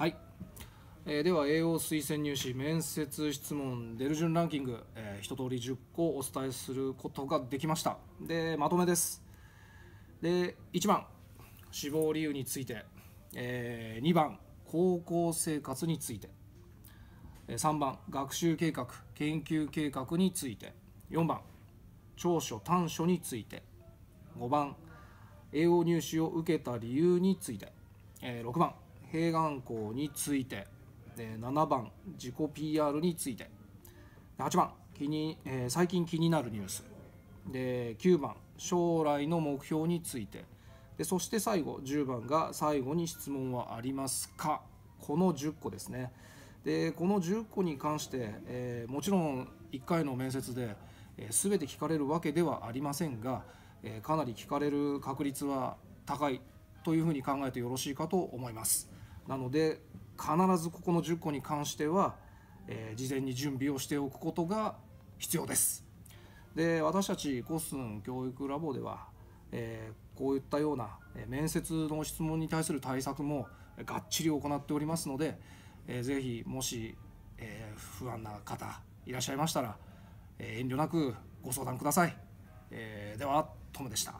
はい、えー、では栄養推薦入試面接質問出る順ランキング、えー、一通り10個お伝えすることができましたでまとめですで1番死亡理由について、えー、2番高校生活について3番学習計画研究計画について4番長所短所について5番栄養入試を受けた理由について6番併願校について7番自己 PR について8番気に、えー、最近気になるニュースで9番将来の目標についてでそして最後10番が最後に質問はありますかこの10個ですねでこの10個に関して、えー、もちろん1回の面接で、えー、全て聞かれるわけではありませんが、えー、かなり聞かれる確率は高いというふうに考えてよろしいかと思いますなので必ずここの10個に関しては、えー、事前に準備をしておくことが必要ですで私たちコスン教育ラボでは、えー、こういったような面接の質問に対する対策もがっちり行っておりますので、えー、ぜひもし、えー、不安な方いらっしゃいましたら、えー、遠慮なくご相談ください、えー、ではトムでした